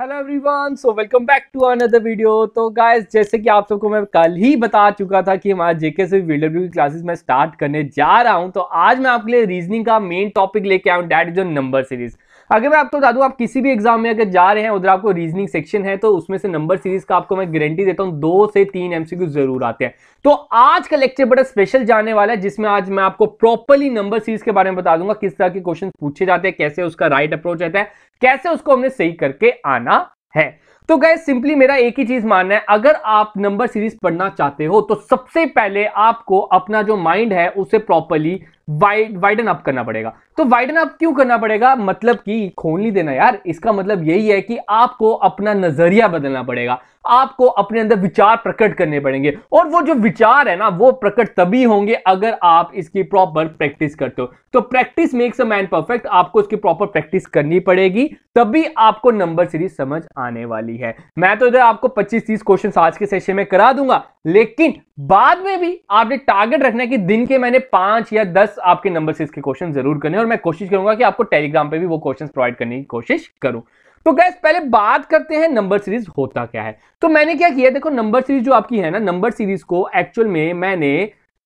hello everyone so welcome back to another video तो guys जैसे कि आप सबको मैं कल ही बता चुका था कि हमारा जेके से वीडब्ल्यू की क्लासेस मैं स्टार्ट करने जा रहा हूं तो आज मैं आपके लिए रीजनिंग का मेन टॉपिक लेके आऊँ डैट इज नंबर सीरीज अगर मैं आपको बता दूं आप किसी भी एग्जाम में अगर जा रहे हैं उधर आपको रीजनिंग सेक्शन है तो उसमें से नंबर सीरीज का आपको मैं गारंटी देता हूं दो से तीन एमसीक्यू जरूर आते हैं तो आज का लेक्चर बड़ा स्पेशल जाने वाला है जिसमें आज मैं आपको प्रॉपरली नंबर सीरीज के बारे में बता दूंगा किस तरह के क्वेश्चन पूछे जाते हैं कैसे उसका राइट अप्रोच रहता है कैसे उसको हमने सही करके आना है तो गए सिंपली मेरा एक ही चीज मानना है अगर आप नंबर सीरीज पढ़ना चाहते हो तो सबसे पहले आपको अपना जो माइंड है उसे प्रॉपरली वाइड वाइडन अप करना पड़ेगा तो वाइडन अप क्यों करना पड़ेगा मतलब कि खोल नहीं देना यार इसका मतलब यही है कि आपको अपना नजरिया बदलना पड़ेगा आपको अपने अंदर विचार प्रकट करने पड़ेंगे और वो जो विचार है ना वो प्रकट तभी होंगे अगर आप इसकी प्रॉपर प्रैक्टिस करते हो तो practice makes a man perfect आपको इसकी प्रॉपर प्रैक्टिस करनी पड़ेगी तभी आपको नंबर सीरीज समझ आने वाली है मैं तो इधर आपको 25-30 क्वेश्चन आज के सेशन में करा दूंगा लेकिन बाद में भी आपने टारगेट रखना है कि दिन के मैंने पांच या दस आपके नंबर सीरीज के क्वेश्चन जरूर करने और मैं कोशिश करूंगा कि आपको टेलीग्राम पर भी वो क्वेश्चन प्रोवाइड करने की कोशिश करूं तो गैस पहले बात करते हैं नंबर सीरीज होता क्या है तो मैंने क्या किया देखो नंबर सीरीज जो आपकी है ना नंबर सीरीज को एक्चुअल में मैंने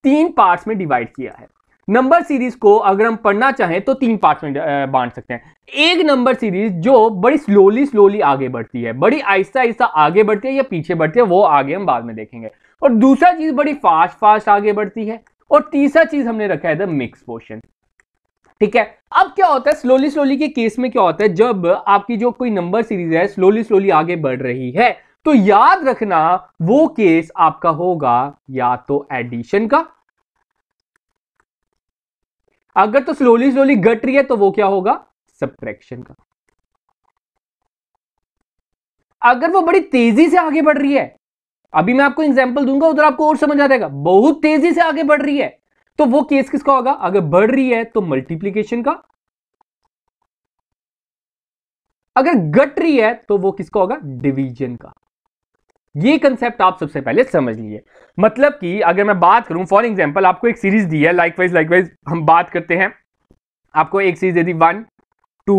तीन पार्ट्स में डिवाइड किया है नंबर सीरीज को अगर हम पढ़ना चाहें तो तीन पार्ट्स में बांट सकते हैं एक नंबर सीरीज जो बड़ी स्लोली स्लोली आगे बढ़ती है बड़ी आहिस्ता आहिस्ता आगे बढ़ती है या पीछे बढ़ती है वो आगे हम बाद में देखेंगे और दूसरा चीज बड़ी फास्ट फास्ट आगे बढ़ती है और तीसरा चीज हमने रखा है द मिक्स पोर्शन ठीक है अब क्या होता है स्लोली स्लोली के केस में क्या होता है जब आपकी जो कोई नंबर सीरीज है स्लोली स्लोली आगे बढ़ रही है तो याद रखना वो केस आपका होगा या तो एडिशन का अगर तो स्लोली स्लोली घट रही है तो वो क्या होगा सब्ट्रैक्शन का अगर वो बड़ी तेजी से आगे बढ़ रही है अभी मैं आपको एग्जाम्पल दूंगा उधर आपको और समझ आ जाएगा बहुत तेजी से आगे बढ़ रही है तो वो केस किसका होगा अगर बढ़ रही है तो मल्टीप्लीकेशन का अगर घट रही है तो वो किसका होगा डिवीजन का ये कंसेप्ट आप सबसे पहले समझ लिए मतलब कि अगर मैं बात करूं फॉर एग्जांपल आपको एक सीरीज दी है लाइकवाइज लाइकवाइज हम बात करते हैं आपको एक सीरीज दे दी one two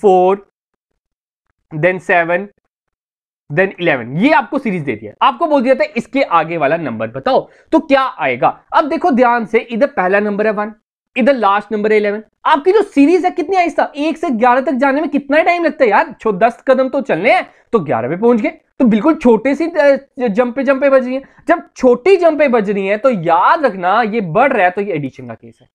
four then seven then eleven ये आपको सीरीज दे दिया आपको बोल दिया था इसके आगे वाला नंबर बताओ तो क्या आएगा अब देखो ध्यान से इधर पहला नंबर है वन इधर लास्ट नंबर है इलेवन आपकी जो सीरीज है कितनी आहिस्ता एक से ग्यारह तक जाने में कितना टाइम लगता है यार छो दस कदम तो चलने हैं तो ग्यारह पे पहुंच गए तो बिल्कुल छोटे सी जंपे जंपे बज रही है जब छोटी जंपे बज रही है तो याद रखना ये बढ़ रहा है तो ये एडिशन का केस है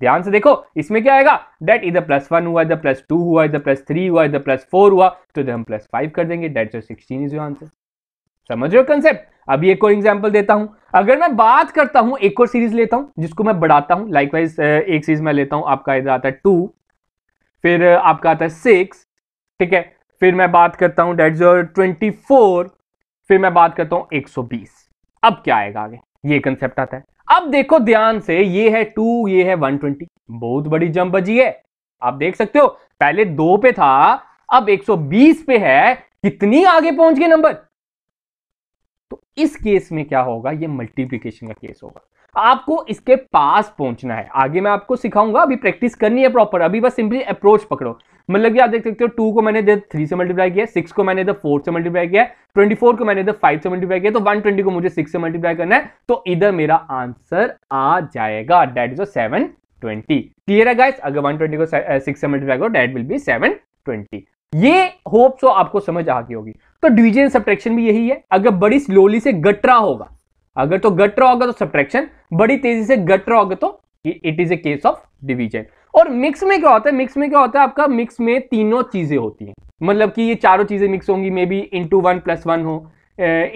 ध्यान से देखो इसमें क्या आएगा डेट इधर प्लस वन हुआ इधर प्लस टू हुआ इधर प्लस थ्री हुआ इधर प्लस फोर हुआ तो इधर हम प्लस फाइव कर देंगे डेट जो सिक्सटीन इज योर आंसर समझ रहे हो कंसेप्ट अभी एक और एग्जाम्पल देता हूं अगर मैं बात करता हूं एक और सीरीज लेता हूं जिसको मैं बढ़ाता हूं लाइकवाइज एक सीरीज में लेता हूं आपका इधर आता है टू फिर आपका आता है सिक्स ठीक है फिर मैं बात करता हूं डेट जो ट्वेंटी फोर फिर मैं बात करता हूं एक सौ बीस अब क्या आएगा आगे ये कंसेप्ट आता है अब देखो ध्यान से ये है टू ये है वन ट्वेंटी बहुत बड़ी जंप बजी है आप देख सकते हो पहले दो पे था अब 120 पे है कितनी आगे पहुंच गए नंबर तो इस केस में क्या होगा ये मल्टीप्लीकेशन का केस होगा आपको इसके पास पहुंचना है आगे मैं आपको सिखाऊंगा अभी प्रैक्टिस करनी है प्रॉपर अभी बस सिंपली अप्रोच पकड़ो मतलब कि आप देख सकते हो टू को मैंने इधर थ्री से मल्टीप्लाई किया सिक्स को मैंने इधर फोर से मल्टीप्लाई किया ट्वेंटी फोर को मैंने इधर फाइव से मल्टीप्लाई किया तो वन ट्वेंटी को मुझे सिक्स से मल्टीप्लाई करना है तो इधर मेरा आंसर आ जाएगा that is seven twenty clear है गाइस अगर वन ट्वेंटी को सिक्स से मल्टीप्लाई करो that will be seven twenty ये होप्स सो तो आपको समझ आ गई होगी तो डिवीजन सब्ट्रैक्शन भी यही है अगर बड़ी स्लोली से गटरा होगा अगर तो गट रहा होगा तो सब्ट्रैक्शन बड़ी तेजी से गट रहा होगा तो it is a case of division और मिक्स में क्या होता है मिक्स में क्या होता है आपका मिक्स में तीनों चीजें होती हैं मतलब कि ये चारों चीजें मिक्स होंगी may be into one plus one हो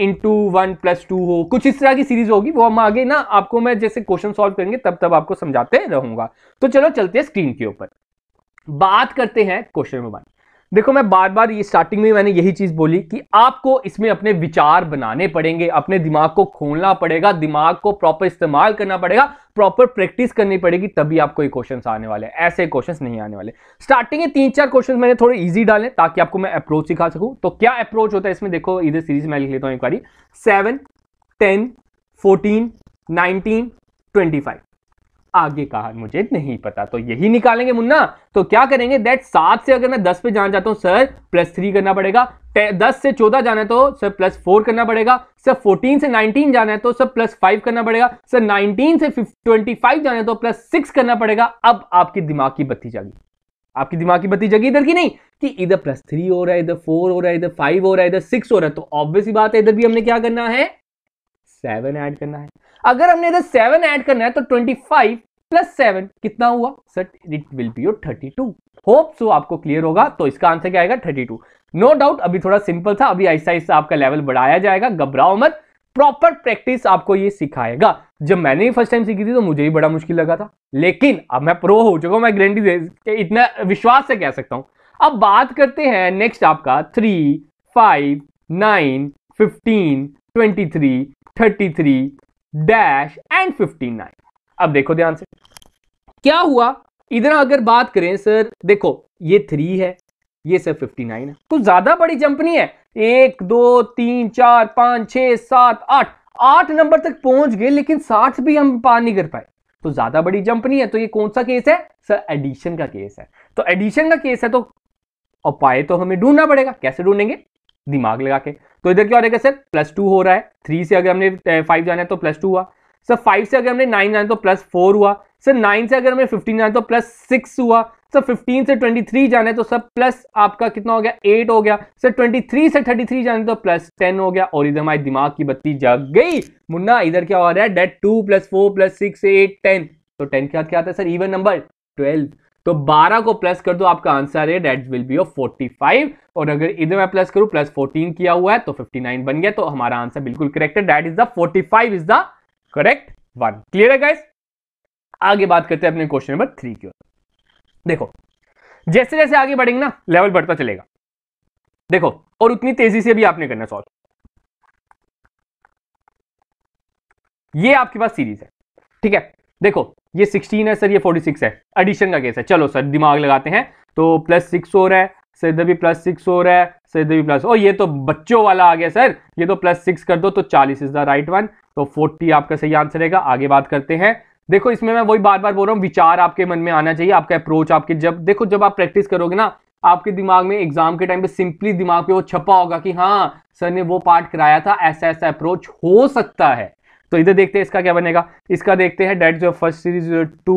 इंटू वन प्लस टू हो कुछ इस तरह की सीरीज होगी वो हम आगे ना आपको मैं जैसे क्वेश्चन सॉल्व करेंगे तब तब आपको समझाते रहूंगा तो चलो चलते हैं स्क्रीन के ऊपर बात करते हैं क्वेश्चन नंबर वन देखो मैं बार बार ये स्टार्टिंग में मैंने यही चीज़ बोली कि आपको इसमें अपने विचार बनाने पड़ेंगे अपने दिमाग को खोलना पड़ेगा दिमाग को प्रॉपर इस्तेमाल करना पड़ेगा प्रॉपर प्रैक्टिस करनी पड़ेगी तभी आपको ये क्वेश्चन आने वाले हैं ऐसे क्वेश्चन नहीं आने वाले स्टार्टिंग में तीन चार क्वेश्चन मैंने थोड़े ईजी डाले ताकि आपको मैं अप्रोच सिखा सकूँ तो क्या अप्रोच होता है इसमें देखो इधर सीरीज मैं लिख लेता हूँ एक बारी seven ten fourteen nineteen twenty five आगे कहा मुझे नहीं पता तो यही निकालेंगे मुन्ना तो क्या करेंगे दैट सात से अगर मैं दस पे जाना चाहता हूं सर प्लस थ्री करना पड़ेगा दस से चौदह जाना है तो सर प्लस फोर करना पड़ेगा सर फोर्टीन से नाइनटीन जाना है तो सर प्लस फाइव करना पड़ेगा सर नाइनटीन से ट्वेंटी फाइव जाना है तो प्लस सिक्स करना पड़ेगा अब आपके दिमाग की बत्ती जागी आपकी दिमाग की बत्ती जगी इधर की नहीं कि इधर प्लस थ्री हो रहा है इधर फोर हो रहा है इधर फाइव हो रहा है इधर सिक्स हो रहा है तो ऑब्वियसली बात है इधर भी हमने क्या करना है सेवन ऐड करना है अगर हमने इधर सेवन ऐड करना है तो ट्वेंटी फाइव प्लस सेवन कितना हुआ sir it will be your thirty two hope so आपको क्लियर होगा तो इसका आंसर क्या आएगा थर्टी टू नो डाउट अभी थोड़ा सिंपल था अभी ऐसा ऐसा आपका लेवल बढ़ाया जाएगा घबराओ मत प्रॉपर प्रैक्टिस आपको ये सिखाएगा जब मैंने फर्स्ट टाइम सीखी थी तो मुझे ही बड़ा मुश्किल लगा था लेकिन अब मैं प्रो हो चुका हूँ मैं गारंटी दे इतना विश्वास से कह सकता हूं अब बात करते हैं नेक्स्ट आपका three five nine fifteen twenty three thirty three dash and 59 अब देखो ध्यान से क्या हुआ इधर अगर बात करें सर देखो ये थ्री है ये सर 59 है कुछ ज्यादा बड़ी जंप नहीं है एक दो तीन चार पांच छह सात आठ आठ नंबर तक पहुंच गए लेकिन साठ भी हम पार नहीं कर पाए तो ज्यादा बड़ी जंप नहीं है तो ये कौन सा केस है सर एडिशन का केस है तो एडिशन का केस है तो उपाय तो हमें ढूंढना पड़ेगा कैसे ढूंढेंगे दिमाग लगा के तो इधर क्या हो है सर प्लस टू हो रहा है थ्री से अगर हमने फाइव जाना है तो प्लस टू हुआ सर फाइव से अगर हमने नाइन जाना तो प्लस फोर हुआ सर नाइन से अगर हमें फिफ्टीन जाना तो प्लस सिक्स हुआ सर फिफ्टीन से ट्वेंटी थ्री जाना है तो सर प्लस आपका कितना हो गया एट हो गया सर ट्वेंटी थ्री से थर्टी थ्री जाना तो प्लस टेन हो गया और इधर हमारे दिमाग की बत्ती जग गई मुन्ना इधर क्या हो रहा है that two plus four plus six eight ten तो टेन के बाद क्या आता है सर इवन नंबर ट्वेल्व तो 12 को प्लस कर दो आपका आंसर है डेट विल बी ऑफ 45 और अगर इधर मैं प्लस करूं प्लस 14 किया हुआ है तो 59 बन गया तो हमारा आंसर बिल्कुल करेक्ट है that is the 45 is the correct one clear है गाइस आगे बात करते हैं अपने क्वेश्चन नंबर थ्री की ओर देखो जैसे जैसे आगे बढ़ेंगे ना लेवल बढ़ता चलेगा देखो और उतनी तेजी से भी आपने करना सॉल्व ये आपके पास सीरीज है ठीक है देखो ये सिक्सटीन है सर ये फोर्टी सिक्स है एडिशन का केस है चलो सर दिमाग लगाते हैं तो प्लस सिक्स हो रहा है सर इधर भी प्लस सिक्स हो रहा है सर इधर भी प्लस और ये तो बच्चों वाला आ गया सर ये तो प्लस सिक्स कर दो तो चालीस इज द राइट वन तो फोर्टी आपका सही आंसर रहेगा आगे बात करते हैं देखो इसमें मैं वही बार बार बोल रहा हूँ विचार आपके मन में आना चाहिए आपका अप्रोच आपके जब देखो जब आप प्रैक्टिस करोगे ना आपके दिमाग में एग्जाम के टाइम पे सिंपली दिमाग पे वो छपा होगा कि हाँ सर ने वो पार्ट कराया था ऐसा ऐसा अप्रोच हो सकता है तो इधर देखते हैं इसका क्या बनेगा इसका देखते हैं डेट जो first series two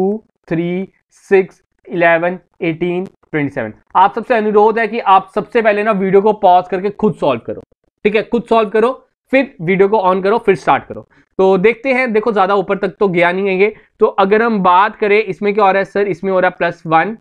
three six eleven eighteen twenty seven आप सबसे अनुरोध है कि आप सबसे पहले ना वीडियो को पॉज करके खुद सॉल्व करो ठीक है खुद सॉल्व करो फिर वीडियो को ऑन करो फिर स्टार्ट करो तो देखते हैं देखो ज्यादा ऊपर तक तो गया नहीं है ये तो अगर हम बात करें इसमें क्या हो रहा है सर इसमें हो रहा है प्लस वन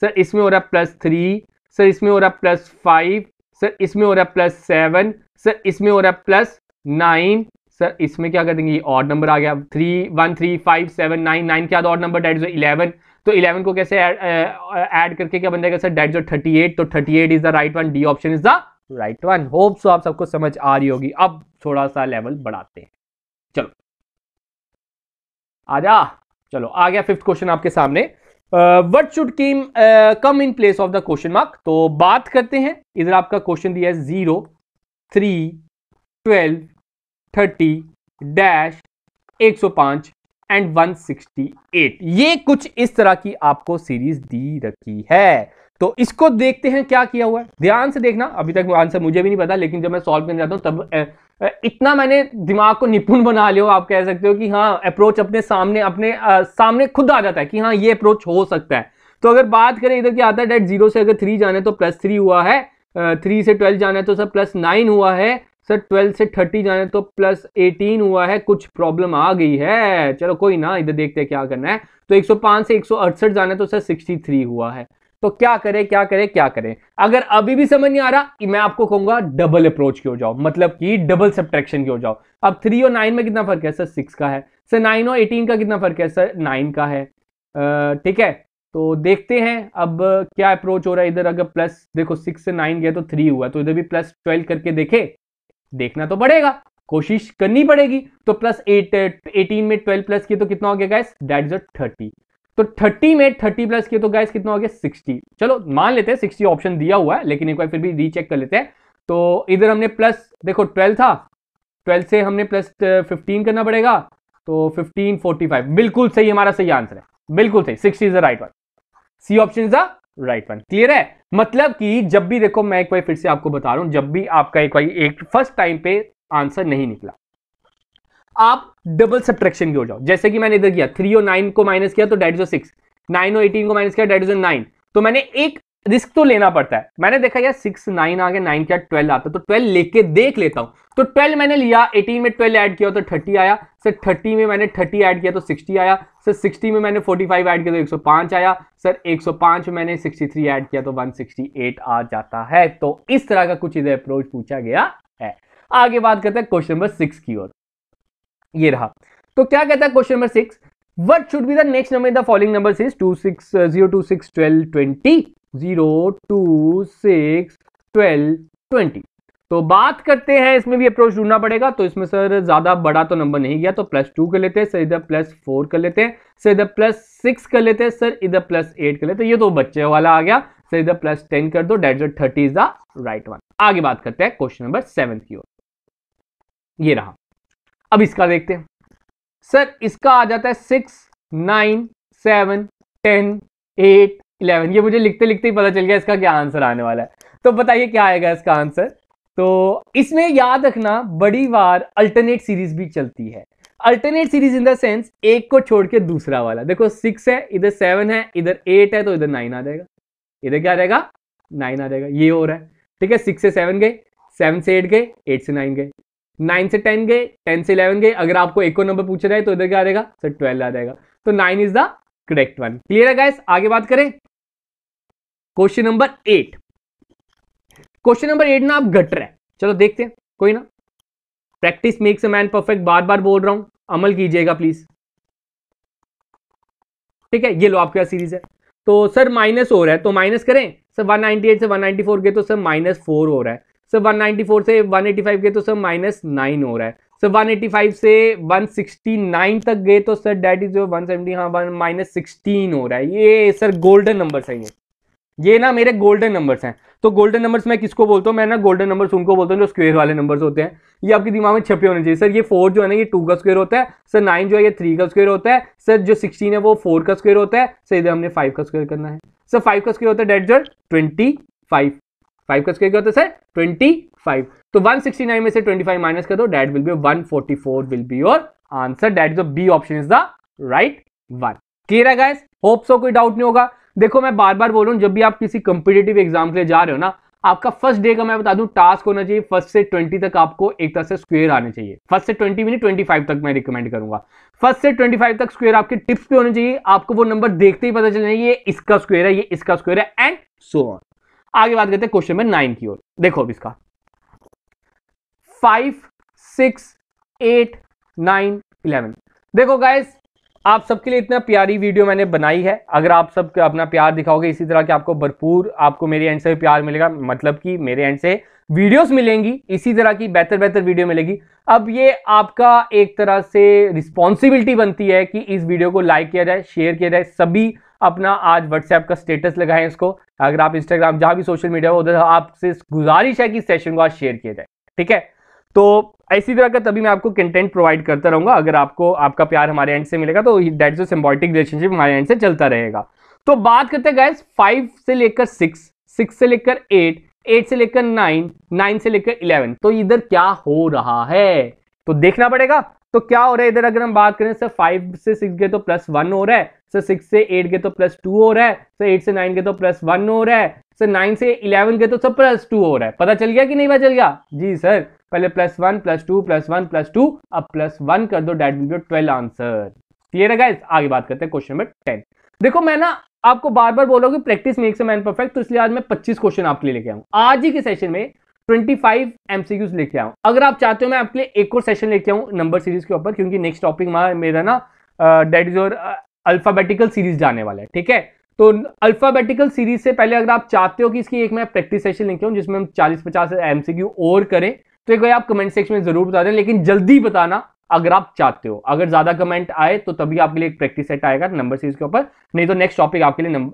सर इसमें हो रहा है प्लस थ्री सर इसमें हो रहा है प्लस फाइव सर इसमें हो रहा है प्लस सेवन सर इसमें हो रहा है प्लस नाइन सर इसमें क्या कर देंगे ऑड नंबर आ गया three one three five seven nine nine क्या ऑड नंबर डेट जो इलेवन तो इलेवन को कैसे ऐड करके क्या बन जाएगा सर डेट जो थर्टी एट तो thirty eight is the right one D option is the right one hope so आप सबको समझ आ रही होगी अब थोड़ा सा लेवल बढ़ाते हैं चलो आ जा चलो आ गया फिफ्थ क्वेश्चन आपके सामने what should come come in place of the question mark तो बात करते हैं इधर आपका क्वेश्चन दिया है zero three twelve thirty dash एक सौ पांच एंड वन सिक्सटी एट ये कुछ इस तरह की आपको सीरीज दी रखी है तो इसको देखते हैं क्या किया हुआ है ध्यान से देखना अभी तक आंसर मुझे भी नहीं पता लेकिन जब मैं सॉल्व करने जाता हूं तब ए, ए, इतना मैंने दिमाग को निपुण बना लिया आप कह सकते हो कि हाँ अप्रोच अपने सामने अपने आ, सामने खुद आ जाता है कि हाँ ये अप्रोच हो सकता है तो अगर बात करें इधर क्या आता है डेट जीरो से अगर थ्री जाना है तो प्लस थ्री हुआ है थ्री से ट्वेल्व जाना है तो सर प्लस नाइन हुआ है सर ट्वेल्थ से थर्टी जाने तो प्लस एटीन हुआ है कुछ प्रॉब्लम आ गई है चलो कोई ना इधर देखते हैं क्या करना है तो 105 से एक जाने तो सर 63 हुआ है तो क्या करें क्या करें क्या करें अगर अभी भी समझ नहीं आ रहा मैं आपको कहूंगा डबल अप्रोच की हो जाओ मतलब कि डबल सब्ट्रैक्शन की हो जाओ अब थ्री और नाइन में कितना फर्क है सर सिक्स का है सर नाइन और एटीन का कितना फर्क है सर नाइन का है ठीक है तो देखते हैं अब क्या अप्रोच हो रहा है इधर अगर प्लस देखो सिक्स से नाइन गया तो थ्री हुआ तो इधर भी प्लस ट्वेल्व करके देखे देखना तो पड़ेगा कोशिश करनी पड़ेगी तो प्लस एट एटीन में ट्वेल्व प्लस किए तो कितना हो गया guys that is a thirty तो थर्टी में थर्टी प्लस किए तो गैस कितना हो गया सिक्सटी चलो मान लेते हैं सिक्सटी ऑप्शन दिया हुआ है लेकिन एक बार फिर भी रीचेक कर लेते हैं तो इधर हमने प्लस देखो ट्वेल्व था ट्वेल्व से हमने प्लस फिफ्टीन uh, करना पड़ेगा तो फिफ्टीन फोर्टी फाइव बिल्कुल सही हमारा सही आंसर है बिल्कुल सही sixty is the right one C option is the right one clear है मतलब कि जब भी देखो मैं एक बार फिर से आपको बता रहा हूं जब भी आपका एक बार एक फर्स्ट टाइम पे आंसर नहीं निकला आप डबल सब्ट्रैक्शन की हो जाओ जैसे कि मैंने इधर किया थ्री और नाइन को माइनस किया तो डेट ओ सिक्स नाइन और एटीन को माइनस किया डेट जो नाइन तो मैंने एक रिस्क तो लेना पड़ता है मैंने देखा यार सिक्स नाइन आगे नाइन क्या ट्वेल्व आता तो ट्वेल्व लेके देख लेता हूं तो ट्वेल्व मैंने लिया एटीन में ट्वेल्व ऐड किया तो थर्टी आया सर थर्टी में मैंने थर्टी ऐड किया तो सिक्सटी आया सर सिक्सटी में मैंने फोर्टी फाइव ऐड किया तो एक सौ पांच आया सर एक सौ पांच में मैंने सिक्सटी थ्री ऐड किया तो वन सिक्सटी एट आ जाता है तो इस तरह का कुछ इधर अप्रोच पूछा गया है आगे बात करते हैं क्वेश्चन नंबर सिक्स की ओर ये रहा तो क्या कहता है question number six what should be the next number in the following number is two six zero two six twelve twenty zero two six twelve twenty तो बात करते हैं इसमें भी अप्रोच ढूंढना पड़ेगा तो इसमें सर ज़्यादा बड़ा तो नंबर नहीं गया तो प्लस टू कर लेते हैं सर इधर प्लस फोर कर लेते हैं सर इधर प्लस सिक्स कर लेते हैं सर इधर प्लस एट कर लेते हैं ये तो बच्चे वाला आ गया सर इधर प्लस टेन कर दो that thirty is the right one आगे बात करते हैं क्वेश्चन नंबर सेवन की ओर ये रहा अब इसका देखते हैं सर इसका आ जाता है six nine seven ten eight eleven ये मुझे लिखते लिखते ही पता चल गया इसका क्या आंसर आने वाला है तो बताइए क्या आएगा इसका आंसर तो इसमें याद रखना बड़ी बार अल्टरनेट सीरीज भी चलती है alternate series in the sense एक को छोड़ के दूसरा वाला देखो सिक्स है इधर सेवन है इधर एट है तो इधर नाइन आ जाएगा इधर क्या आ जाएगा नाइन आ जाएगा ये हो रहा है ठीक है सिक्स से सेवन गए सेवन से एट गए एट से नाइन गए नाइन से टेन गए टेन से इलेवन गए अगर आपको एक को नंबर पूछ रहे तो इधर क्या आ जाएगा सर ट्वेल्व आ जाएगा तो nine is the correct one clear है गाइस आगे बात करें question number eight question number eight ना आप गटर है चलो देखते हैं कोई ना practice makes a man perfect बार बार बोल रहा हूं अमल कीजिएगा प्लीज ठीक है ये लो आपके सीरीज है तो सर माइनस हो रहा है तो माइनस करें सर 198 से 194 गए तो सर माइनस फोर हो रहा है सर 194 से 185 गए तो सर माइनस नाइन हो रहा है सर 185 से 169 तक गए तो sir that is one seventy हाँ माइनस सिक्सटीन हो रहा है ये सर गोल्डन नंबर सही है ये ना मेरे गोल्डन नंबर्स हैं तो गोल्डन नंबर्स मैं किसको बोलता हूँ मैं ना गोल्डन नंबर्स उनको बोलता हूँ जो स्क्वेयर वाले नंबर्स होते हैं ये आपके दिमाग में छपे होने चाहिए सर ये फोर जो है ना ये टू का स्क्वेयर होता है सर नाइन जो है ये थ्री का स्क्वेयर होता है सर जो सिक्सटीन है वो फोर का स्क्वेयर होता है सर इधर हमने फाइव का स्क्वेयर करना है सर फाइव का स्क्वेयर होता है डेट जो ट्वेंटी फाइव फाइव का स्क्वेयर क्या होता है सर ट्वेंटी फाइव तो वन सिक्सटी नाइन में से ट्वेंटी फाइव माइनस कर दो that will be one forty four will be your answer that जो B option is the right one clear है गाइस होप सो कोई डाउट नहीं होगा देखो मैं बार बार बोल रहा जब भी आप किसी कंपिटेटिव एग्जाम के लिए जा रहे हो ना आपका फर्स्ट डे का मैं बता दूं टास्क होना चाहिए फर्स्ट से ट्वेंटी तक आपको एक तरह से स्क्वेयर आने चाहिए फर्स्ट से ट्वेंटी मिनट ट्वेंटी फाइव तक मैं रिकमेंड करूंगा फर्स्ट से ट्वेंटी फाइव तक स्क्वेयर आपके टिप्स पे होने चाहिए आपको वो नंबर देखते ही पता चल जाए ये इसका स्क्वेयर है ये इसका स्क्वेयर है एंड सो ऑन आगे बात करते हैं क्वेश्चन नंबर नाइन की ओर देखो अब इसका five six eight nine eleven देखो गाइस आप सबके लिए इतना प्यारी वीडियो मैंने बनाई है अगर आप सब अपना प्यार दिखाओगे इसी तरह के आपको भरपूर आपको मेरे एंड से प्यार मिलेगा मतलब कि मेरे एंड से वीडियोस मिलेंगी इसी तरह की बेहतर बेहतर वीडियो मिलेगी अब ये आपका एक तरह से रिस्पॉन्सिबिलिटी बनती है कि इस वीडियो को लाइक किया जाए शेयर किया जाए सभी अपना आज व्हाट्सएप का स्टेटस लगाएं इसको अगर आप इंस्टाग्राम जहाँ भी सोशल मीडिया हो उधर आपसे गुजारिश है कि सेशन को आज शेयर किया जाए ठीक है तो ऐसी तरह का तभी मैं आपको कंटेंट प्रोवाइड करता रहूंगा अगर आपको आपका प्यार हमारे एंड से मिलेगा तो दैट जो सिम्बॉटिक रिलेशनशिप हमारे एंड से चलता रहेगा तो बात करते हैं गैस फाइव से लेकर सिक्स सिक्स से लेकर एट एट से लेकर नाइन नाइन से लेकर इलेवन तो इधर क्या हो रहा है तो देखना पड़ेगा तो क्या हो रहा है इधर अगर हम बात करें सर फाइव से सिक्स गए तो प्लस वन हो रहा है सर सिक्स से एट गए तो प्लस टू हो रहा है सर एट से नाइन गए तो प्लस वन हो रहा है सर नाइन से इलेवन गए तो सर प्लस टू हो रहा है पता चल गया कि नहीं पता चल गया जी सर पहले plus one plus two plus one plus two अब प्लस वन कर दो that mean twelve answer clear है गाइस आगे बात करते हैं क्वेश्चन नंबर टेन देखो मैं ना आपको बार बार बोला कि प्रैक्टिस मेक्स मैन परफेक्ट तो इसलिए आज मैं पच्चीस क्वेश्चन आपके लिए लेके आऊँ आज ही के सेशन में 25 MCQs लेके आऊँ अगर आप चाहते हो मैं आपके लिए एक और सेशन लेके आऊँ नंबर सीरीज के ऊपर क्योंकि नेक्स्ट टॉपिक मेरा ना that is your alphabetical series जाने वाला है ठीक है तो अल्फाबेटिकल सीरीज से पहले अगर आप चाहते हो कि इसकी एक मैं प्रैक्टिस सेशन लेके आऊँ जिसमें हम चालीस पचास एमसीक्यू और करें तो एक बार आप कमेंट सेक्शन में जरूर बता दें लेकिन जल्दी बताना अगर आप चाहते हो अगर ज्यादा कमेंट आए तो तभी आपके लिए एक प्रैक्टिस सेट आएगा नंबर सीरीज के ऊपर नहीं तो नेक्स्ट टॉपिक आपके लिए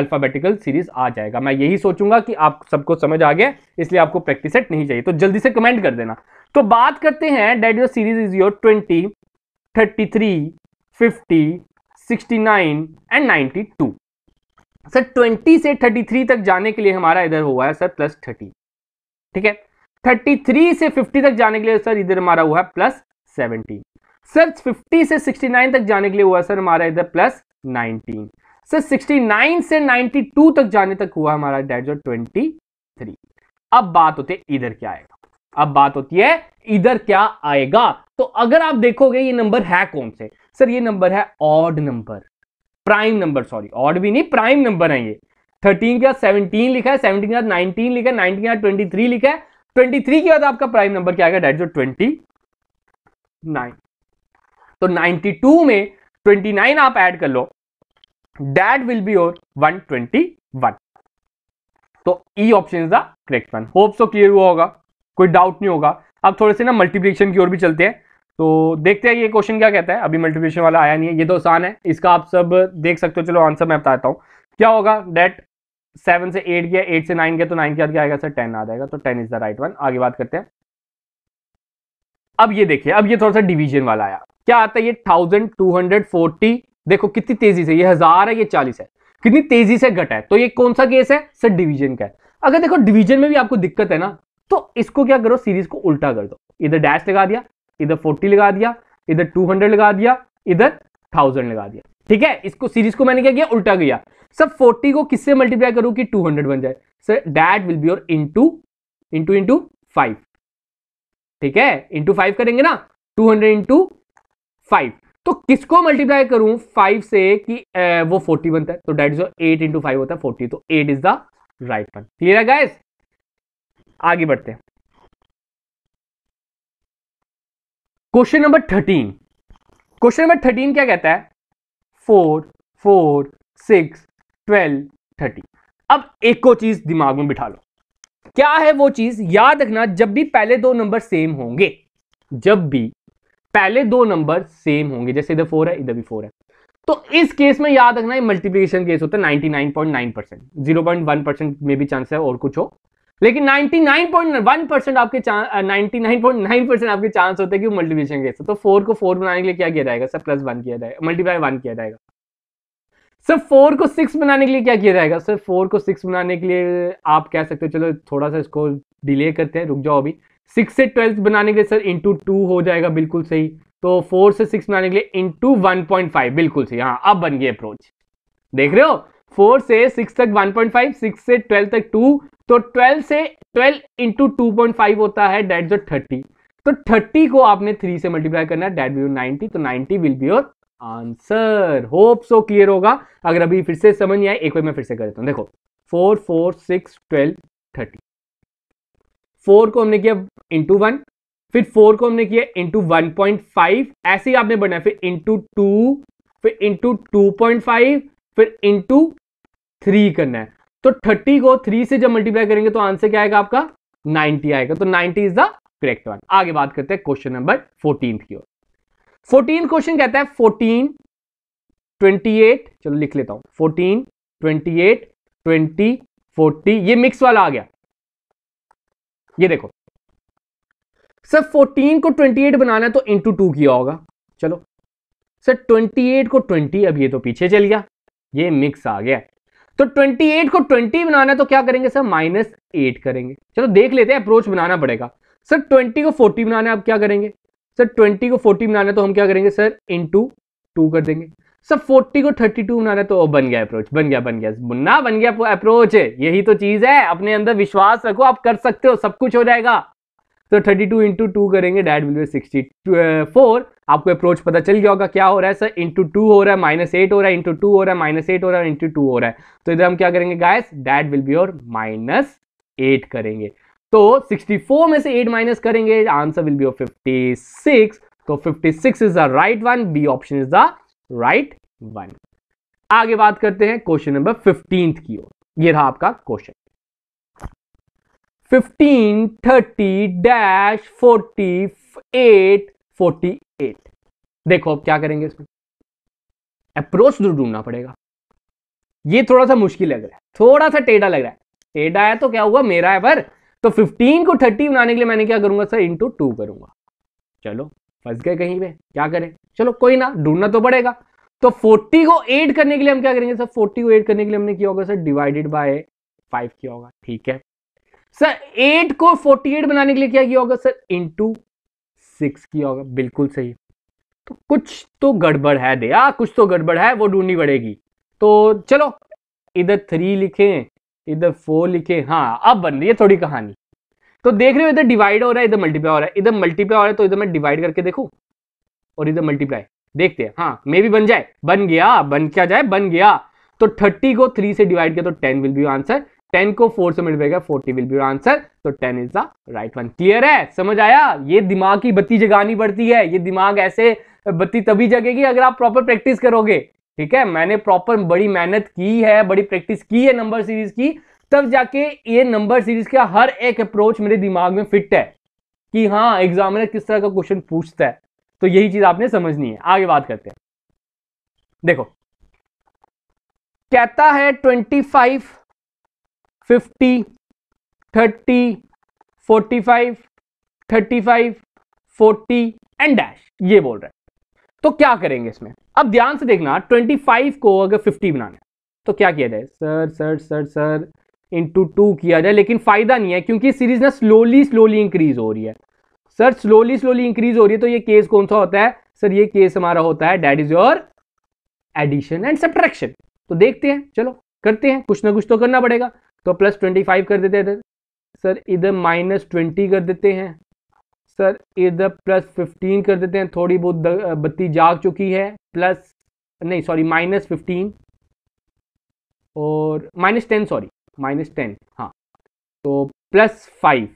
अल्फाबेटिकल सीरीज आ जाएगा मैं यही सोचूंगा कि आप सबको समझ आ गया इसलिए आपको प्रैक्टिस सेट नहीं चाहिए तो जल्दी से कमेंट कर देना तो बात करते हैं that your series is your twenty thirty three fifty sixty nine and ninety two sir twenty से थर्टी थ्री तक जाने के लिए हमारा इधर हुआ है सर प्लस थर्टी ठीक है 33 से 50 तक जाने के लिए सर इधर हमारा हुआ प्लस 17 सर 50 से 69 तक जाने के लिए हुआ सर हमारा इधर प्लस 19 सर 69 से 92 तक जाने तक हुआ हमारा डेट जो 23 अब बात होती है इधर क्या आएगा अब बात होती है इधर क्या आएगा तो अगर आप देखोगे ये नंबर है कौन से सर ये नंबर है odd number prime number sorry odd भी नहीं प्राइम नंबर है ये थर्टीन के बाद सेवनटीन लिखा है सेवनटीन के बाद नाइनटीन लिखा है नाइनटीन के बाद ट्वेंटी थ्री लिखा है ट्वेंटी थ्री के बाद आपका प्राइम नंबर क्या आएगा डेट जो ट्वेंटी नाइन तो नाइनटी टू में ट्वेंटी नाइन आप ऐड कर लो that will be your one twenty one तो E option is the correct one hope so clear हुआ होगा कोई डाउट नहीं होगा अब थोड़े से ना मल्टीप्लिकेशन की ओर भी चलते हैं तो देखते हैं ये क्वेश्चन क्या कहता है अभी मल्टीप्लिकेशन वाला आया नहीं है ये तो आसान है इसका आप सब देख सकते हो चलो आंसर मैं बताता हूँ क्या होगा डेट सेवन से एट गया एट से नाइन गया तो नाइन के बाद क्या आएगा सर टेन आ जाएगा तो ten is the right one आगे बात करते हैं अब ये देखिए अब ये थोड़ा सा डिवीजन वाला आया क्या आता है ये थाउजेंड टू हंड्रेड फोर्टी देखो कितनी तेजी से ये हजार है ये चालीस है कितनी तेजी से घटा है तो ये कौन सा केस है सर डिवीजन का है अगर देखो डिवीजन में भी आपको दिक्कत है ना तो इसको क्या करो सीरीज को उल्टा कर दो इधर डैश लगा दिया इधर फोर्टी लगा दिया इधर टू हंड्रेड लगा दिया इधर थाउजेंड लगा दिया ठीक है इसको सीरीज को मैंने क्या किया उल्टा किया सर 40 को किससे मल्टीप्लाई करूं कि 200 बन जाए sir that will be your into into into five ठीक है इंटू फाइव करेंगे ना 200 हंड्रेड इंटू फाइव तो किसको मल्टीप्लाई करूं फाइव से कि ए, वो 40 बनता है तो that is eight into five होता है 40 तो 8 is the right one clear है गाइस आगे बढ़ते हैं question number thirteen question number thirteen क्या कहता है four four six twelve thirty अब एक और चीज दिमाग में बिठा लो क्या है वो चीज याद रखना जब भी पहले दो नंबर सेम होंगे जब भी पहले दो नंबर सेम होंगे जैसे इधर फोर है इधर भी फोर है तो इस केस में याद रखना ये मल्टीप्लीकेशन केस होता है 99.9 percent zero point one percent में भी चांस है और कुछ हो लेकिन 99.1 परसेंट आपके चांस 99.9 परसेंट आपके चांस होते हैं कि वो मल्टीप्लिकेशन केस तो फोर को फोर बनाने के लिए क्या किया जाएगा सर प्लस वन किया जाएगा मल्टीप्लाई वन किया जाएगा सर फोर को सिक्स बनाने के लिए क्या किया जाएगा सर फोर को सिक्स बनाने के लिए आप कह सकते हो चलो थोड़ा सा इसको डिले करते हैं रुक जाओ अभी सिक्स से ट्वेल्थ बनाने के लिए सर इंटू टू हो जाएगा बिल्कुल सही तो फोर से सिक्स बनाने के लिए इंटू वन पॉइंट फाइव बिल्कुल सही हाँ अब बन गई अप्रोच देख रहे हो फोर से सिक्स तक वन पॉइंट फाइव सिक्स से ट्वेल्थ तक टू तो 12 से 12 इंटू टू होता है डेट जो 30 तो 30 को आपने 3 से मल्टीप्लाई करना है डेट विल नाइनटी तो 90 will be your answer hope so clear होगा अगर अभी फिर से समझ नहीं आए एक बार मैं फिर से कर देता हूँ देखो 4 4 6 12 थर्टी 4 को हमने किया इंटू वन फिर 4 को हमने किया इंटू वन पॉइंट फाइव ऐसे ही आपने बनाया फिर इंटू टू फिर इंटू टू पॉइंट फाइव फिर इंटू थ्री करना है तो थर्टी को थ्री से जब मल्टीप्लाई करेंगे तो आंसर क्या आएगा आपका नाइनटी आएगा तो ninety is the correct one आगे बात करते हैं क्वेश्चन नंबर फोर्टीन की ओर फोर्टीन क्वेश्चन कहता है फोर्टीन ट्वेंटी एट चलो लिख लेता हूं fourteen twenty eight twenty forty ये मिक्स वाला आ गया ये देखो सर 14 को 28 बनाना है तो इंटू टू किया होगा चलो सर 28 को 20 अब ये तो पीछे चल गया ये मिक्स आ गया तो 28 को 20 बनाना है तो क्या करेंगे सर माइनस एट करेंगे चलो देख लेते हैं अप्रोच बनाना पड़ेगा सर 20 को 40 बनाना है आप क्या करेंगे सर 20 को 40 बनाना है तो हम क्या करेंगे सर इन टू कर देंगे सर 40 को 32 बनाना है तो बन गया अप्रोच बन गया बन गया बुन्ना बन गया अप्रोच यही तो चीज है अपने अंदर विश्वास रखो आप कर सकते हो सब कुछ हो जाएगा तो 32 इंटू टू करेंगे डेट विल बी सिक्सटी आपको अप्रोच पता चल गया होगा क्या हो रहा है सर इंटू टू हो रहा है माइनस एट हो रहा है इंटू टू हो रहा है माइनस एट हो रहा है इंटू टू हो रहा है तो इधर हम क्या करेंगे गायस दैट विल बी और माइनस एट करेंगे तो 64 में से 8 माइनस करेंगे आंसर विल बी ऑफ 56 तो 56 is the right one B option is the right one आगे बात करते हैं क्वेश्चन नंबर फिफ्टींथ की ओर ये रहा आपका क्वेश्चन 15, 30, डैश 40, 8, 48 एट देखो अब क्या करेंगे इसमें अप्रोच जरूर ढूंढना पड़ेगा ये थोड़ा सा मुश्किल लग रहा है थोड़ा सा टेढ़ा लग रहा है टेढ़ा है तो क्या हुआ मेरा है पर तो 15 को 30 बनाने के लिए मैंने क्या करूंगा सर इंटू टू करूंगा चलो फंस गए कहीं पे क्या करें चलो कोई ना ढूंढना तो पड़ेगा तो 40 को एड करने के लिए हम क्या करेंगे सर 40 को एड करने के लिए हमने किया होगा सर डिवाइडेड बाय 5 किया होगा ठीक है सर 8 को 48 बनाने के लिए क्या किया होगा सर इंटू सिक्स की होगा बिल्कुल सही तो कुछ तो गड़बड़ है आ, हाँ, कुछ तो गड़बड़ है वो ढूंढनी पड़ेगी तो चलो इधर थ्री लिखे इधर फोर लिखे हाँ अब बन रही है थोड़ी कहानी तो देख रहे हो इधर डिवाइड हो रहा है इधर मल्टीप्लाई हो रहा है इधर मल्टीप्लाई हो रहा है तो इधर मैं डिवाइड करके देखू और इधर मल्टीप्लाई देखते हैं हाँ मे भी बन जाए बन गया बन क्या जाए बन गया तो थर्टी को थ्री से डिवाइड किया तो ten will be answer ten को फोर से मिलवाएगा फोर्टी विल बी आंसर तो ten is the right one clear है समझ आया ये दिमाग की बत्ती जगानी पड़ती है ये दिमाग ऐसे बत्ती तभी जगेगी अगर आप प्रॉपर प्रैक्टिस करोगे ठीक है मैंने प्रॉपर बड़ी मेहनत की है बड़ी प्रैक्टिस की है नंबर सीरीज की तब जाके ये नंबर सीरीज का हर एक अप्रोच मेरे दिमाग में फिट है कि हाँ एग्जामिनर किस तरह का क्वेश्चन पूछता है तो यही चीज आपने समझनी है आगे बात करते हैं देखो कहता है twenty five fifty thirty forty five thirty five forty and dash ये बोल रहा है तो क्या करेंगे इसमें अब ध्यान से देखना ट्वेंटी फाइव को अगर फिफ्टी बनाना है तो क्या किया जाए sir sir sir sir into two किया जाए लेकिन फायदा नहीं है क्योंकि सीरीज ना स्लोली स्लोली इंक्रीज हो रही है सर स्लोली स्लोली इंक्रीज हो रही है तो ये केस कौन सा होता है सर ये केस हमारा होता है that is your addition and subtraction तो देखते हैं चलो करते हैं कुछ ना कुछ तो करना पड़ेगा तो प्लस ट्वेंटी फाइव कर देते हैं सर इधर माइनस ट्वेंटी कर देते हैं सर इधर प्लस फिफ्टीन कर देते हैं थोड़ी बहुत बत्ती जाग चुकी है प्लस नहीं सॉरी माइनस फिफ्टीन और minus ten sorry minus ten हाँ तो प्लस फाइव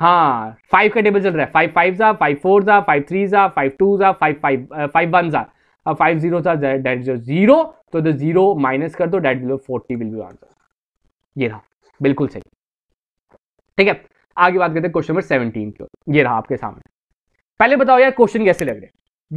हाँ फाइव का टेबल चल रहा है फाइव फाइव ज़ा फाइव फोर ज़ा फाइव थ्री ज़ा फाइव टू ज़ा फाइव फाइव फाइव वन ज़ा अब फाइव जीरो था डेट जीरो जीरो तो द जीरो माइनस कर दो that zero forty will be answer ये था बिल्कुल सही ठीक है आगे बात करते हैं क्वेश्चन नंबर सेवनटीन की ये रहा आपके सामने पहले बताओ यार क्वेश्चन कैसे लग रहे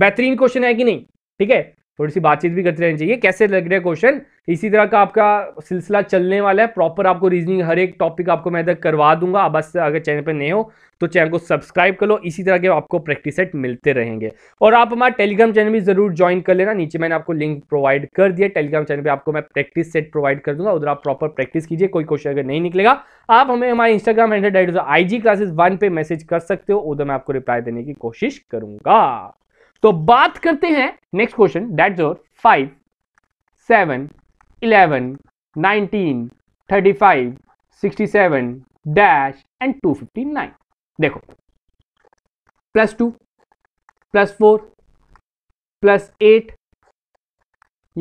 बेहतरीन क्वेश्चन है कि नहीं ठीक है थोड़ी सी बातचीत भी करते रहनी चाहिए कैसे लग रहे क्वेश्चन इसी तरह का आपका सिलसिला चलने वाला है प्रॉपर आपको रीजनिंग हर एक टॉपिक आपको मैं इधर करवा दूंगा बस अगर चैनल पर नए हो तो चैनल को सब्सक्राइब कर लो इसी तरह के आपको प्रैक्टिस सेट मिलते रहेंगे और आप हमारे टेलीग्राम चैनल भी जरूर ज्वाइन कर लेना नीचे मैंने आपको लिंक प्रोवाइड कर दिया टेलीग्राम चैनल पर आपको मैं प्रैक्टिस सेट प्रोवाइड कर दूंगा उधर आप प्रॉपर प्रैक्टिस कीजिए कोई क्वेश्चन अगर नहीं निकलेगा आप हमें हमारे Instagram handle diet I G classes one पे मैसेज कर सकते हो उधर मैं आपको रिप्लाई देने की कोशिश करूंगा तो बात करते हैं नेक्स्ट क्वेश्चन डेट जोर five seven eleven nineteen thirty five sixty seven dash and two fifty nine देखो plus two plus four plus eight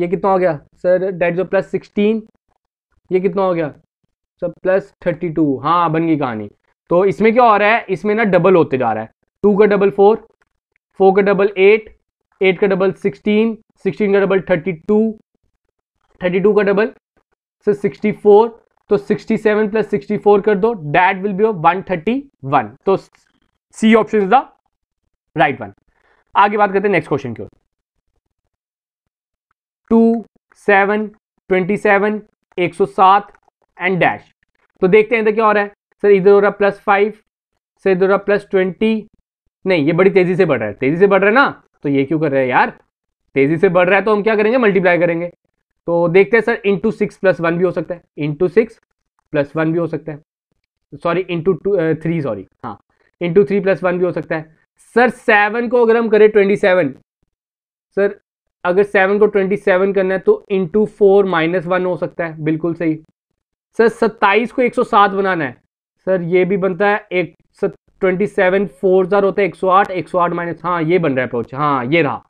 ये कितना हो गया सर डेट जो प्लस सिक्सटीन ये कितना हो गया सर प्लस थर्टी टू हाँ बन गई कहानी तो इसमें क्या हो रहा है इसमें ना डबल होते जा रहा है टू का डबल फोर फोर का डबल एट एट का डबल सिक्सटीन सिक्सटीन का double thirty two thirty two का डबल सर सिक्सटी फोर तो sixty seven plus sixty four कर दो that will be one thirty one तो C option is the right one आगे बात करते हैं नेक्स्ट क्वेश्चन की ओर टू सेवन ट्वेंटी सेवन एक सौ सात एंड डैश तो देखते हैं इधर क्या हो रहा है सर इधर हो रहा प्लस फाइव सर इधर हो रहा प्लस ट्वेंटी नहीं ये बड़ी तेजी से बढ़ रहा है तेजी से बढ़ रहा है ना तो ये क्यों कर रहे हैं यार तेजी से बढ़ रहा है तो हम क्या करेंगे मल्टीप्लाई करेंगे तो देखते हैं sir into six plus one भी हो सकता है इंटू सिक्स प्लस वन भी हो सकता है sorry into two three sorry हाँ इंटू थ्री प्लस वन भी हो सकता है सर सेवन को अगर हम करें ट्वेंटी सेवन सर अगर सेवन को ट्वेंटी सेवन करना है तो इंटू फोर माइनस वन हो सकता है बिल्कुल सही सर सत्ताईस को एक सौ सात बनाना है सर ये भी बनता है एक सत ट्वेंटी सेवन फोर जर होता है एक सौ आठ एक सौ आठ माइनस हाँ ये बन रहा है अप्रोच हाँ ये रहा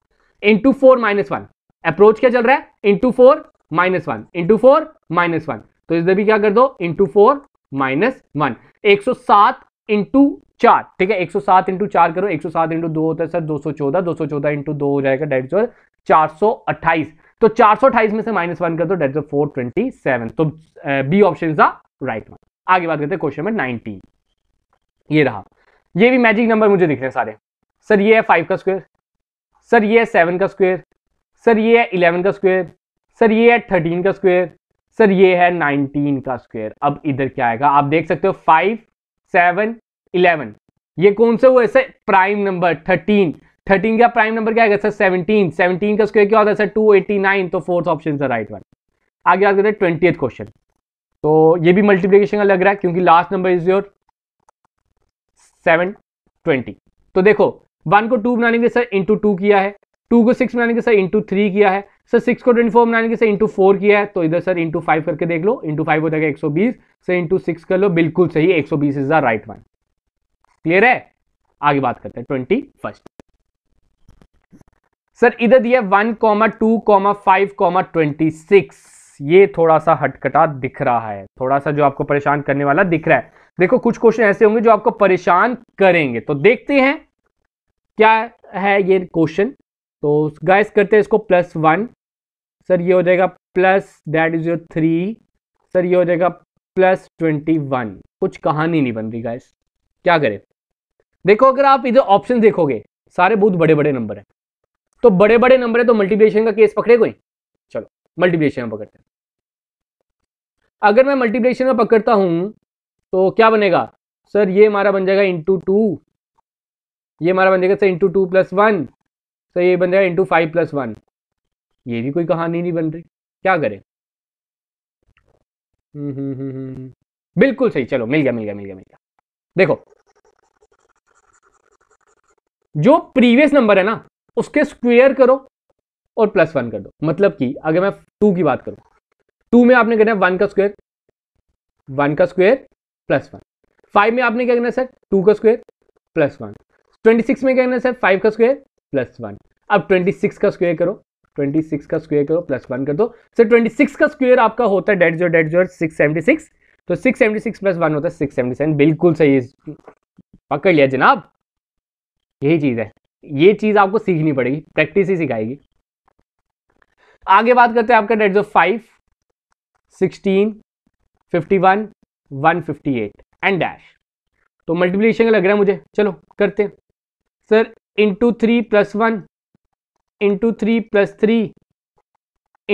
into four minus one approach क्या चल रहा है into four minus one into four minus one तो इस भी क्या कर दो इंटू फोर माइनस वन एक सौ सात इंटू चार ठीक है एक सौ सात इंटू चार करो एक सौ सात इंटू दो होता है सर दो सौ चौदह दो सौ चौदह इंटू दो हो जाएगा डेढ़ सौ चार सौ अट्ठाईस तो चार सौ अट्ठाईस में से माइनस वन कर दो डेट फोर ट्वेंटी सेवन तो B option is the right one आगे बात करते हैं क्वेश्चन नंबर नाइनटीन ये रहा ये भी मैजिक नंबर मुझे दिख रहे हैं सारे सर ये है फाइव का स्क्वायर सर ये है सेवन का स्क्वायर सर ये है इलेवन का स्क्वायर सर ये है थर्टीन का स्क्वायर सर ये है नाइनटीन का स्क्वायर अब इधर क्या आएगा आप देख सकते हो फाइव सेवन इलेवन ये कौन से हुआ sir prime number thirteen thirteen का प्राइम नंबर क्या आएगा सर सेवनटीन सेवनटीन का स्क्वायर क्या होता है सर टू एटी नाइन तो fourth option sir right one आगे बात करते हैं ट्वेंटी क्वेश्चन तो ये भी मल्टीप्लीकेशन का लग रहा है क्योंकि last number is your seven twenty तो देखो वन को टू बनाने के सर इंटू टू किया है टू को सिक्स बनाने के सर इंटू थ्री किया है सर सिक्स को ट्वेंटी फोर बनाने के सर इंटू फोर किया है तो इधर सर इंटू फाइव करके देख लो इंटू फाइव हो जाएगा एक सौ बीस सर इंटू सिक्स कर लो बिल्कुल सही एक सौ बीस is the right one clear है आगे बात करते हैं ट्वेंटी फर्स्ट सर इधर दिया one comma two comma five comma twenty six ये थोड़ा सा हटकटा दिख रहा है थोड़ा सा जो आपको परेशान करने वाला दिख रहा है देखो कुछ क्वेश्चन ऐसे होंगे जो आपको परेशान करेंगे तो देखते हैं क्या है ये क्वेश्चन तो गाइस करते हैं इसको प्लस वन सर ये हो जाएगा plus that is your three sir ये हो जाएगा प्लस ट्वेंटी वन कुछ कहानी नहीं बन रही गाइस क्या करें देखो अगर आप इधर ऑप्शन देखोगे सारे बहुत बड़े बड़े नंबर हैं तो बड़े बड़े नंबर है तो मल्टीप्लिकेशन का केस पकड़े कोई चलो मल्टीप्लिकेशन में पकड़ते हैं अगर मैं मल्टीप्लिकेशन में पकड़ता हूं तो क्या बनेगा सर ये हमारा बन जाएगा इंटू टू ये हमारा बन जाएगा sir into two plus one sir ये बन जाएगा इंटू फाइव प्लस वन ये भी कोई कहानी नहीं बन रही क्या करें हम्म हम्म, हम्म, हम्म हम्म बिल्कुल सही चलो मिल गया मिल गया मिल गया मिल गया देखो जो प्रीवियस नंबर है ना उसके स्क्वेयर करो और प्लस वन कर दो मतलब कि अगर मैं टू की बात करूं टू में आपने करना है वन का स्क्वेयर वन का स्क्वेयर प्लस वन फाइव में आपने क्या करना सर टू का square plus one twenty six में क्या करना सर फाइव का स्क्वेयर प्लस वन अब ट्वेंटी सिक्स का स्क्वेयर करो ट्वेंटी सिक्स का स्क्वेयर करो प्लस वन कर दो सर ट्वेंटी सिक्स का स्क्वेयर आपका होता है डेट जो डेट जो सिक्स सेवेंटी सिक्स तो six seventy six plus one होता है सिक्स सेवेंटी सेवन बिल्कुल सही पकड़ लिया जनाब यही चीज़ है ये चीज़ आपको सीखनी पड़ेगी प्रैक्टिस ही सिखाएगी आगे बात करते हैं आपका डेट जो five sixteen fifty one 158 and dash तो मल्टीप्लीकेशन का लग रहा है मुझे चलो करते हैं sir into three plus one into three plus three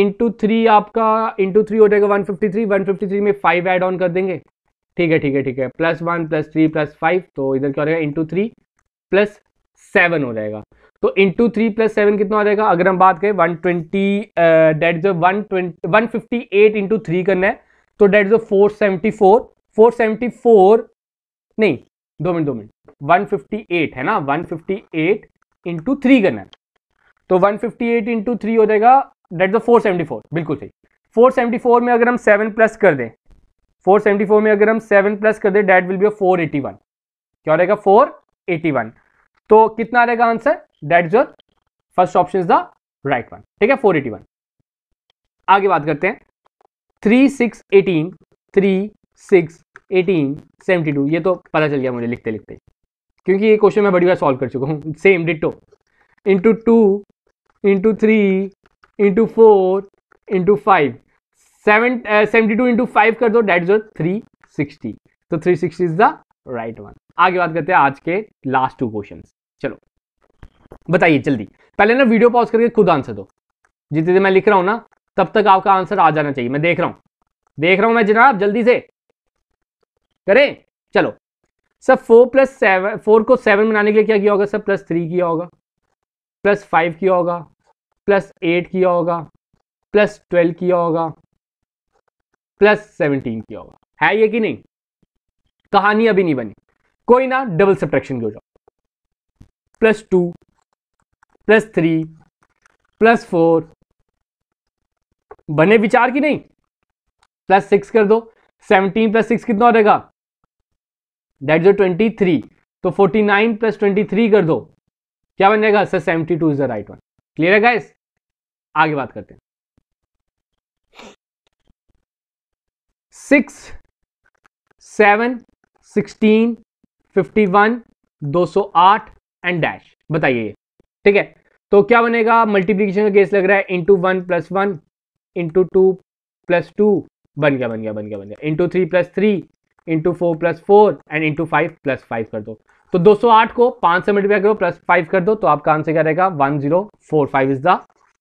into three आपका इंटू थ्री हो जाएगा one fifty three one fifty three में फाइव ऐड ऑन कर देंगे ठीक है ठीक है ठीक है plus one plus three plus five तो इधर क्या हो जाएगा इंटू थ्री प्लस सेवन हो जाएगा तो इंटू थ्री प्लस सेवन कितना हो जाएगा अगर हम बात करें वन ट्वेंटी डेट जो one twenty one fifty eight into three करना है तो that is four seventy four four seventy four नहीं दो मिनट दो मिनट वन फिफ्टी एट है ना one fifty eight into three करना है तो one fifty eight into three हो जाएगा that is four seventy four बिल्कुल सही फोर सेवेंटी फोर में अगर हम सेवन प्लस कर दें फोर सेवेंटी फोर में अगर हम सेवन प्लस कर दें that will be four eighty one क्या हो रहेगा फोर एटी वन तो कितना रहेगा answer that is first option is the right one ठीक है फोर एटी वन आगे बात करते हैं three six eighteen three six eighteen seventy two ये तो पता चल गया मुझे लिखते लिखते क्योंकि ये क्वेश्चन मैं बड़ी बार सॉल्व कर चुका हूँ same ditto into two into three into four into five seven seventy two into five कर दो डेट इज थ्री सिक्सटी तो three sixty is the right one आगे बात करते हैं आज के लास्ट टू क्वेश्चन चलो बताइए जल्दी पहले ना वीडियो पॉज करके खुद आंसर दो जितने मैं लिख रहा हूँ ना तब तक आपका आंसर आ जाना चाहिए मैं देख रहा हूं देख रहा हूं मैं जनाब जल्दी से करें चलो sir four plus seven four को सेवन बनाने के लिए क्या किया होगा सर प्लस थ्री किया होगा प्लस फाइव किया होगा प्लस एट किया होगा प्लस ट्वेल्व किया होगा प्लस सेवनटीन किया होगा है ये कि नहीं कहानी अभी नहीं बनी कोई ना डबल सब्ट्रैक्शन की हो जाओ plus two plus three plus four बने विचार की नहीं प्लस सिक्स कर दो सेवनटीन प्लस सिक्स कितना हो जाएगा डेट जो ट्वेंटी थ्री तो forty nine plus twenty three कर दो क्या बन जाएगा sir seventy two is the right one clear है गाइस आगे बात करते हैं six seven sixteen fifty one दो सौ आठ एंड डैश बताइए ठीक है तो क्या बनेगा मल्टीप्लीकेशन का केस लग रहा है into one plus one into two plus two बन गया बन गया बन गया बन गया into three plus three into four plus four and into five plus five कर दो तो 208 को 5 से मल्टीप्लाई करो प्लस 5 कर दो तो आपका आंसर क्या रहेगा 1045 is the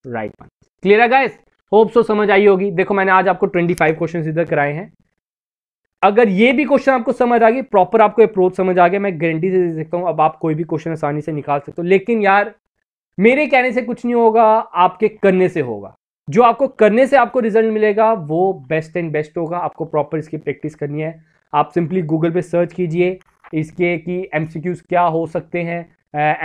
right one clear है गाइस होप सो समझ आई होगी देखो मैंने आज आपको 25 क्वेश्चन इधर कराए हैं अगर ये भी क्वेश्चन आपको समझ आ गई प्रॉपर आपको अप्रोच समझ आ गया मैं गारंटी से दे सकता हूँ अब आप कोई भी क्वेश्चन आसानी से निकाल सकते हो लेकिन यार मेरे कहने से कुछ नहीं होगा आपके करने से होगा जो आपको करने से आपको रिजल्ट मिलेगा वो बेस्ट एंड बेस्ट होगा आपको प्रॉपर इसकी प्रैक्टिस करनी है आप सिंपली गूगल पे सर्च कीजिए इसके कि एम क्या हो सकते हैं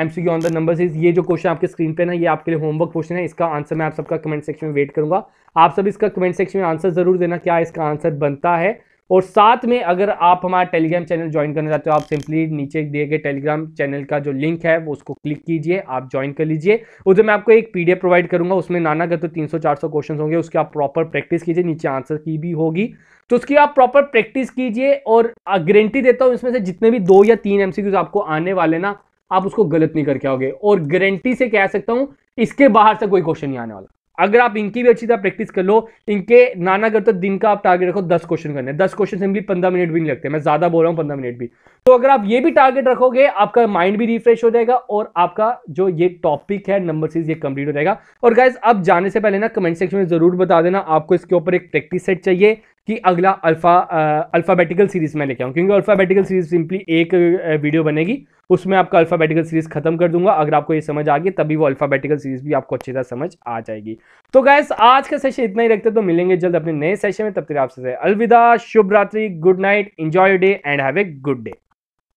M C on the number is ये जो क्वेश्चन आपके स्क्रीन पे ना ये आपके लिए होमवर्क क्वेश्चन है इसका आंसर मैं आप सबका कमेंट सेक्शन में वेट करूंगा आप सब इसका कमेंट सेक्शन में आंसर जरूर देना क्या इसका आंसर बनता है और साथ में अगर आप हमारा टेलीग्राम चैनल ज्वाइन करना चाहते हो आप सिंपली नीचे दिए गए टेलीग्राम चैनल का जो लिंक है वो उसको क्लिक कीजिए आप ज्वाइन कर लीजिए उधर मैं आपको एक पीडीएफ प्रोवाइड करूंगा उसमें नाना का तो 300-400 क्वेश्चन होंगे उसके आप प्रॉपर प्रैक्टिस कीजिए नीचे आंसर की भी होगी तो उसकी आप प्रॉपर प्रैक्टिस कीजिए और गारंटी देता हूँ इसमें से जितने भी दो या तीन एमसीक्यूज आपको आने वाले ना आप उसको गलत नहीं करके आओगे और गारंटी से कह सकता हूँ इसके बाहर से कोई क्वेश्चन नहीं आने वाला अगर आप इनकी भी अच्छी तरह प्रैक्टिस कर लो इनके नाना करते तो दिन का आप टारगेट रखो दस क्वेश्चन करने दस क्वेश्चन सिंपली पंद्रह मिनट भी नहीं लगते मैं ज्यादा बोल रहा हूँ पंद्रह मिनट भी तो अगर आप ये भी टारगेट रखोगे आपका माइंड भी रिफ्रेश हो जाएगा और आपका जो ये टॉपिक है नंबर सीज ये कंप्लीट हो जाएगा और गाइज अब जाने से पहले ना कमेंट सेक्शन में जरूर बता देना आपको इसके ऊपर एक प्रैक्टिस सेट चाहिए कि अगला अल्फा अल्फाबेटिकल सीरीज में लेके आऊँ क्योंकि अल्फाबेटिकल सीरीज सिंपली एक वीडियो बनेगी उसमें आपका अल्फाबेटिकल सीरीज खत्म कर दूंगा अगर आपको ये समझ आ गई तभी वो अल्फाबेटिकल सीरीज भी आपको अच्छी तरह समझ आ जाएगी तो गैस आज का सेशन इतना ही रखते तो मिलेंगे जल्द अपने नए सेशन में तब तक आपसे अलविदा शुभ रात्रि good night enjoy day and have a good day